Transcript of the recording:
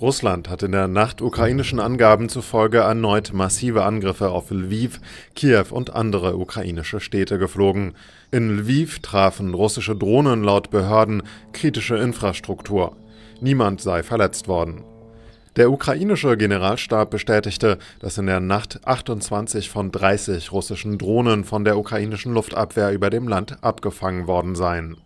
Russland hat in der Nacht ukrainischen Angaben zufolge erneut massive Angriffe auf Lviv, Kiew und andere ukrainische Städte geflogen. In Lviv trafen russische Drohnen laut Behörden kritische Infrastruktur. Niemand sei verletzt worden. Der ukrainische Generalstab bestätigte, dass in der Nacht 28 von 30 russischen Drohnen von der ukrainischen Luftabwehr über dem Land abgefangen worden seien.